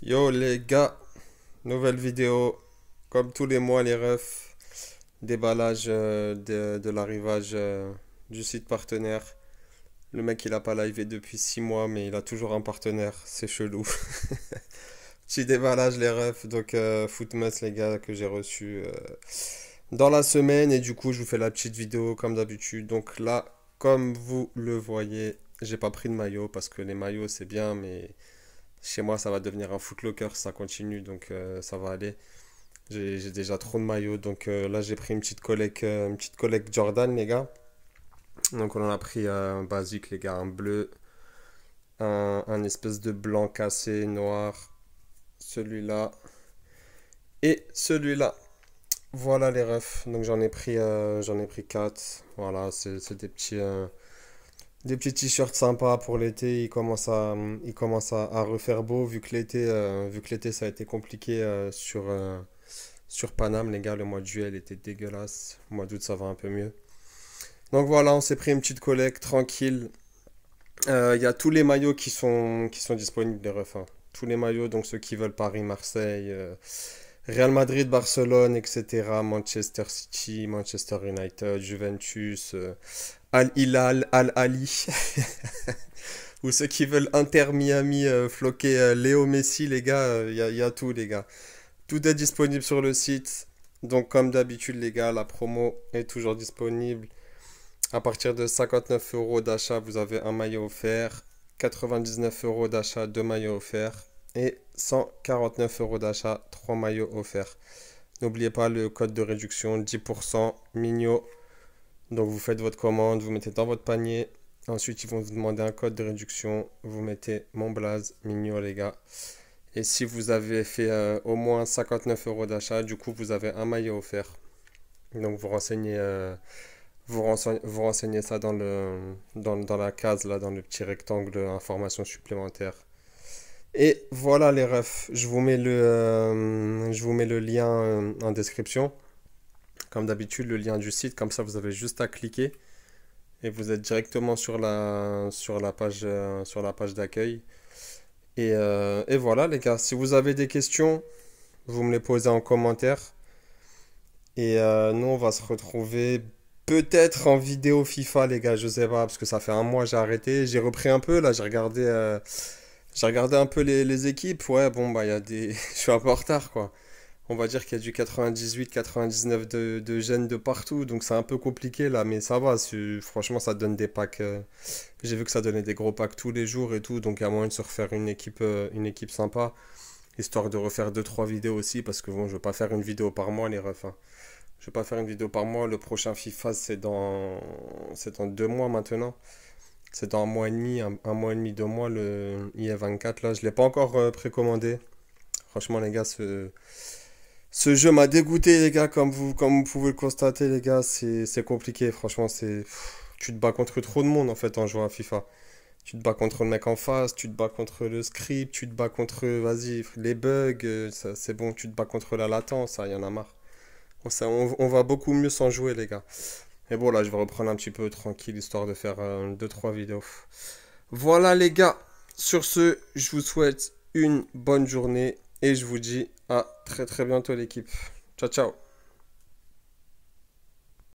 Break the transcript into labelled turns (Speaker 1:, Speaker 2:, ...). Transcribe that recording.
Speaker 1: Yo les gars, nouvelle vidéo, comme tous les mois les refs, déballage euh, de, l'arrivage euh, du site partenaire. Le mec il a pas live depuis 6 mois mais il a toujours un partenaire, c'est chelou. Petit déballage les refs, donc euh, footmas les gars que j'ai reçu dans la semaine et du coup je vous fais la petite vidéo comme d'habitude. Donc là, comme vous le voyez, j'ai pas pris de maillot parce que les maillots c'est bien mais... Chez moi, ça va devenir un footlocker, ça continue, donc euh, ça va aller. J'ai déjà trop de maillots, donc euh, là j'ai pris une petite collecte, euh, une petite Jordan, les gars. Donc on en a pris un basique, les gars, un bleu, un, espèce de blanc cassé, noir, celui-là et celui-là. Voilà les refs. Donc j'en ai pris j'en ai pris 4. Voilà, c'est des petits des petits t-shirts sympas pour l'été, il commence à, il commence à, refaire beau vu que l'été, euh, vu que l'été ça a été compliqué euh, sur, euh, sur Paname, les gars, le mois de juillet était dégueulasse, le mois d'août ça va un peu mieux. Donc voilà, on s'est pris une petite collecte tranquille. Il y a tous les maillots qui sont, qui sont disponibles hein. Tous les maillots, donc ceux qui veulent Paris, Marseille, Real Madrid, Barcelone, etc., Manchester City, Manchester United, Juventus, Al-Hilal, Al-Ali. Ou ceux qui veulent Inter-Miami euh, floquer euh, Léo Messi, les gars, il euh, y, a tout, les gars. Tout est disponible sur le site. Donc, comme d'habitude, les gars, la promo est toujours disponible. À partir de 59 euros d'achat, vous avez un maillot offert. 99 euros d'achat, deux maillots offerts. Et 149 euros d'achat, trois maillots offerts. N'oubliez pas le code de réduction 10% minio. Donc vous faites votre commande, vous mettez dans votre panier. Ensuite, ils vont vous demander un code de réduction. Vous mettez mon blaze, mignon les gars. Et si vous avez fait euh, au moins 59 euros d'achat, du coup, vous avez un maillot offert. Donc vous renseignez, euh, vous, ça dans, dans, la case, là, dans le petit rectangle information supplémentaire. Et voilà les refs, je vous euh, je vous mets le lien en description comme d'habitude, le lien du site. Comme ça, vous avez juste à cliquer et vous êtes directement sur la, sur la page, euh, page d'accueil. Euh, et, voilà, les gars. Si vous avez des questions, vous me les posez en commentaire. Et euh, nous, on va se retrouver peut-être en vidéo FIFA, les gars. Je sais pas, parce que ça fait un mois j'ai arrêté. J'ai repris un peu. Là, j'ai regardé, j'ai regardé un peu les, équipes. Ouais, bon, bah, il y a des. Je suis un peu en retard, quoi on va dire qu'il y a du 98, 99 de, de gènes de partout, donc c'est un peu compliqué là, mais ça va, franchement ça donne des packs, euh, j'ai vu que ça donnait des gros packs tous les jours et tout, donc à moins de se refaire une équipe, euh, une équipe sympa, histoire de refaire 2-3 vidéos aussi, parce que bon, je veux pas faire une vidéo par mois les refs, hein. je vais pas faire une vidéo par mois, le prochain FIFA c'est dans, c'est 2 mois maintenant, c'est dans un mois et demi, un, mois et demi, deux mois, le ia 24 là, je l'ai pas encore euh, précommandé, franchement les gars, ce ce jeu m'a dégoûté, les gars, comme vous, comme vous pouvez le constater, les gars. C'est compliqué, franchement. c'est Tu te bats contre trop de monde, en fait, en jouant à FIFA. Tu te bats contre le mec en face, tu te bats contre le script, tu te bats contre, vas les bugs, euh, c'est bon, tu te bats contre la latence, ça, y en a marre. On, ça, on, va beaucoup mieux s'en jouer, les gars. Et bon, là, je vais reprendre un petit peu tranquille, histoire de faire 2-3 euh, vidéos. Voilà, les gars. Sur ce, je vous souhaite une bonne journée et je vous dis à très très bientôt l'équipe. Ciao ciao